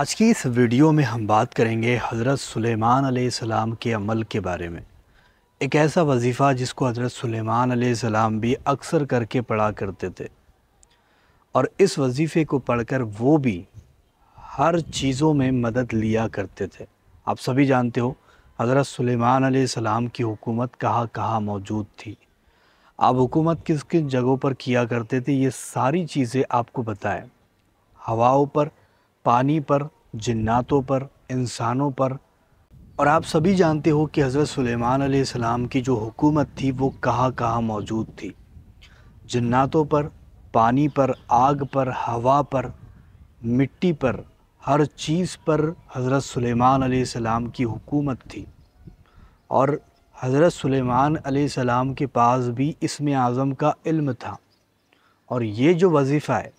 आज की इस वीडियो में हम बात करेंगे हज़रत सुलेमान सलाम के अमल के बारे में एक ऐसा वजीफ़ा जिसको हज़रत सुलेमान सलाम भी अक्सर करके पढ़ा करते थे और इस वजीफ़े को पढ़कर वो भी हर चीज़ों में मदद लिया करते थे आप सभी जानते हो हज़रत सुलेमान सलाम की हुकूमत कहाँ कहाँ मौजूद थी आप हुकूमत किस किस जगहों पर किया करते थे ये सारी चीज़ें आपको बताएँ हवाओं पर पानी पर जन्नातों पर इंसानों पर और आप सभी जानते हो कि हज़रत सुलेमान सलाम की जो हुकूमत थी वो कहाँ कहाँ मौजूद थी जन्नातों पर पानी पर आग पर हवा पर मिट्टी पर हर चीज़ पर हज़रत सुलेमान सलाम की हुकूमत थी और हज़रत सुलेमान सलाम के पास भी इसम आज़म का इल्म था और ये जो वजीफ़ा है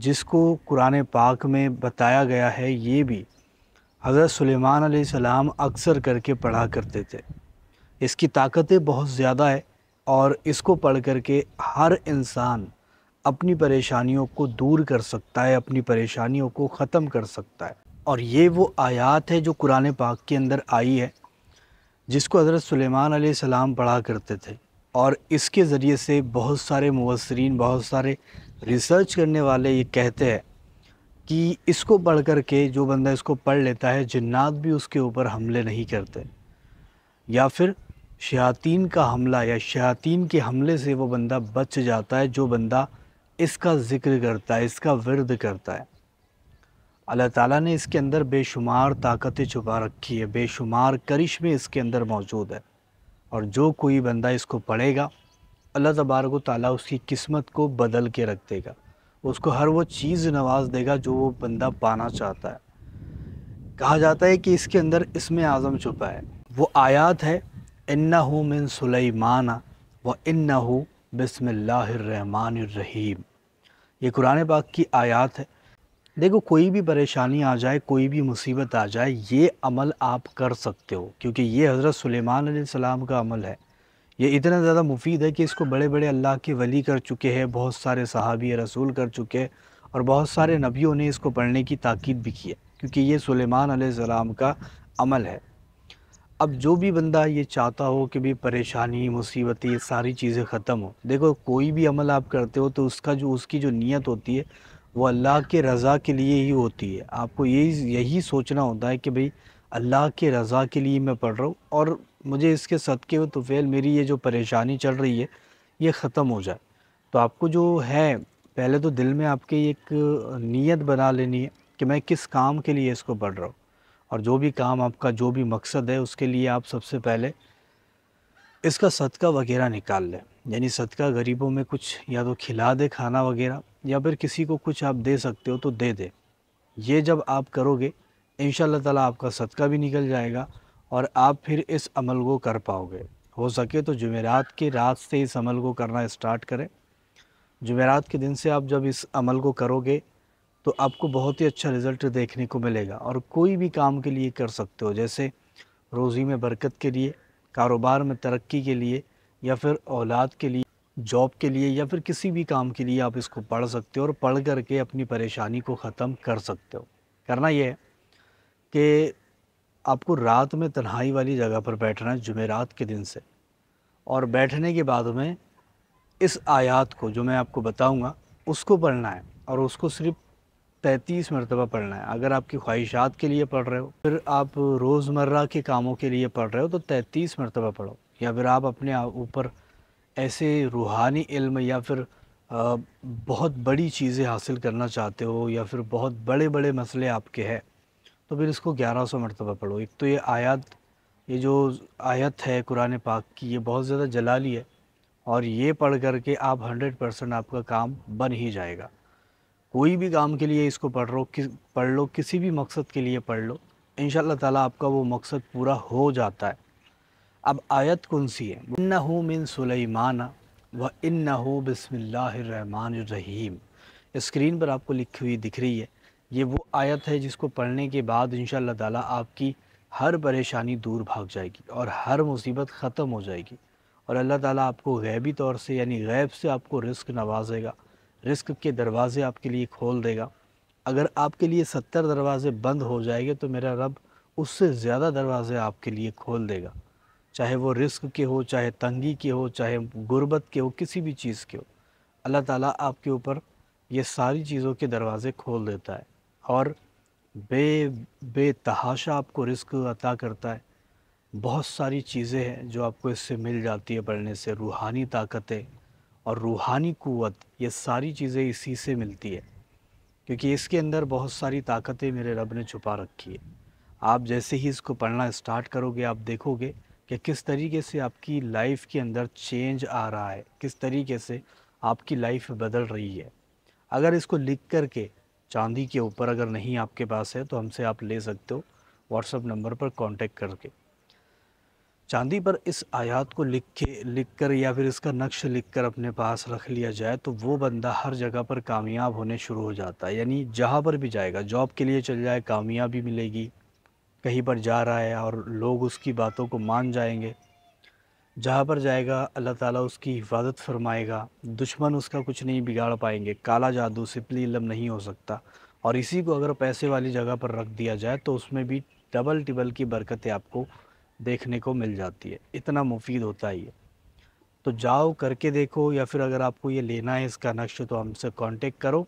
जिसको कुरान पाक में बताया गया है ये भी हज़रत सुलेमान सलाम अक्सर करके पढ़ा करते थे इसकी ताकतें बहुत ज़्यादा है और इसको पढ़ कर के हर इंसान अपनी परेशानियों को दूर कर सकता है अपनी परेशानियों को ख़त्म कर सकता है और ये वो आयात है जो कुरान पाक के अंदर आई है जिसको हज़रत सुलेमान सलाम पढ़ा करते थे और इसके ज़रिए से बहुत सारे मुबसरीन बहुत सारे रिसर्च करने वाले ये कहते हैं कि इसको पढ़ कर के जो बंदा इसको पढ़ लेता है जन्नात भी उसके ऊपर हमले नहीं करते या फिर शयातीन का हमला या शयातीन के हमले से वो बंदा बच जाता है जो बंदा इसका ज़िक्र करता है इसका विरद करता है अल्लाह ताला ने इसके अंदर बेशुमार ताकतें छुपा रखी है बेशुमार करिश्मे इसके अंदर मौजूद है और जो कोई बंदा इसको पढ़ेगा अल्लाह तबारक ताली उसकी किस्मत को बदल के रख देगा उसको हर वो चीज़ नवाज देगा जो वो बंदा पाना चाहता है कहा जाता है कि इसके अंदर इसमें आज़म छुपा है वो आयात है इन्ना हो मिन सुलेमाना व इन्ना हूँ बसमिल्लर रहीम ये कुरान पाक की आयात है देखो कोई भी परेशानी आ जाए कोई भी मुसीबत आ जाए ये अमल आप कर सकते हो क्योंकि ये हज़रत सुलेमान सलाम का अमल है ये इतना ज़्यादा मुफीद है कि इसको बड़े बड़े अल्लाह के वली कर चुके हैं बहुत सारे सहाबी रसूल कर चुके हैं और बहुत सारे नबियों ने इसको पढ़ने की ताकीद भी की है क्योंकि ये सुलेमान सलाम का अमल है अब जो भी बंदा ये चाहता हो कि भी परेशानी मुसीबत ये सारी चीज़ें ख़त्म हो देखो कोई भी अमल आप करते हो तो उसका जो उसकी जो नीयत होती है वो अल्लाह के रज़ा के लिए ही होती है आपको यही यही सोचना होता है कि भाई अल्लाह के रज़ा के लिए मैं पढ़ रहा हूँ और मुझे इसके सदक़े व फैल मेरी ये जो परेशानी चल रही है ये ख़त्म हो जाए तो आपको जो है पहले तो दिल में आपके एक नीयत बना लेनी है कि मैं किस काम के लिए इसको पढ़ रहा हूँ और जो भी काम आपका जो भी मकसद है उसके लिए आप सबसे पहले इसका सदका वगैरह निकाल लें यानी सदका गरीबों में कुछ या तो खिला दे खाना वगैरह या फिर किसी को कुछ आप दे सकते हो तो दे दे ये जब आप करोगे इन ताला आपका सदका भी निकल जाएगा और आप फिर इस अमल को कर पाओगे हो सके तो जुमेरात की रात से इस अमल को करना स्टार्ट करें जुमेरात के दिन से आप जब इस अमल को करोगे तो आपको बहुत ही अच्छा रिज़ल्ट देखने को मिलेगा और कोई भी काम के लिए कर सकते हो जैसे रोज़ी में बरकत के लिए कारोबार में तरक्की के लिए या फिर औलाद के लिए जॉब के लिए या फिर किसी भी काम के लिए आप इसको पढ़ सकते हो और पढ़ करके अपनी परेशानी को ख़त्म कर सकते हो करना यह है कि आपको रात में तन्हाई वाली जगह पर बैठना है जुमेरात के दिन से और बैठने के बाद में इस आयात को जो मैं आपको बताऊंगा उसको पढ़ना है और उसको सिर्फ तैंतीस मरतबा पढ़ना है अगर आपकी ख्वाहिशात के लिए पढ़ रहे हो फिर आप रोज़मर्रा के कामों के लिए पढ़ रहे हो तो तैंतीस मरतबा पढ़ो या फिर आप अपने ऊपर ऐसे रूहानी इल्म या फिर आ, बहुत बड़ी चीज़ें हासिल करना चाहते हो या फिर बहुत बड़े बड़े मसले आपके हैं तो फिर इसको ग्यारह सौ मरतबा पढ़ो एक तो ये आयत ये जो आयत है कुरान पाक की ये बहुत ज़्यादा जलाली है और ये पढ़ करके आप हंड्रेड परसेंट आपका काम बन ही जाएगा कोई भी काम के लिए इसको पढ़ लो कि पढ़ लो किसी भी मकसद के लिए पढ़ लो इन ताला आपका वो मकसद पूरा हो जाता है अब आयत कौन सी है न मिन सुलेमान व इन न हो बसमीम स्क्रीन पर आपको लिखी हुई दिख रही है ये वो आयत है जिसको पढ़ने के बाद इन ताला आपकी हर परेशानी दूर भाग जाएगी और हर मुसीबत ख़त्म हो जाएगी और अल्लाह ताला आपको गैबी तौर से यानी गैब से आपको रिस्क नवाजेगा रिस्क के दरवाज़े आपके लिए खोल देगा अगर आपके लिए सत्तर दरवाज़े बंद हो जाएंगे तो मेरा रब उससे ज़्यादा दरवाज़े आपके लिए खोल देगा चाहे वो रिस्क के हो चाहे तंगी के हो चाहे गुर्बत के हो किसी भी चीज़ के हो अल्लाह ताला आपके ऊपर ये सारी चीज़ों के दरवाज़े खोल देता है और बे बेतहाशा आपको रिस्क अता करता है बहुत सारी चीज़ें हैं जो आपको इससे मिल जाती है पढ़ने से रूहानी ताकतें और रूहानी क़वत ये सारी चीज़ें इसी से मिलती है क्योंकि इसके अंदर बहुत सारी ताकतें मेरे रब ने छुपा रखी है आप जैसे ही इसको पढ़ना स्टार्ट करोगे आप देखोगे कि किस तरीके से आपकी लाइफ के अंदर चेंज आ रहा है किस तरीके से आपकी लाइफ बदल रही है अगर इसको लिख कर के चांदी के ऊपर अगर नहीं आपके पास है तो हमसे आप ले सकते हो व्हाट्सअप नंबर पर कांटेक्ट करके चांदी पर इस आयात को लिख के लिख कर या फिर इसका नक्श लिख कर अपने पास रख लिया जाए तो वो बंदा हर जगह पर कामयाब होने शुरू हो जाता है यानी जहाँ पर भी जाएगा जॉब के लिए चल जाए कामयाबी मिलेगी कहीं पर जा रहा है और लोग उसकी बातों को मान जाएंगे जहाँ पर जाएगा अल्लाह ताला उसकी हिफाजत फरमाएगा दुश्मन उसका कुछ नहीं बिगाड़ पाएंगे काला जादू सिपली इलम नहीं हो सकता और इसी को अगर पैसे वाली जगह पर रख दिया जाए तो उसमें भी डबल टिबल की बरकतें आपको देखने को मिल जाती है इतना मुफीद होता ही है तो जाओ करके देखो या फिर अगर आपको ये लेना है इसका नक्श तो हमसे कॉन्टेक्ट करो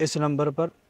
इस नंबर पर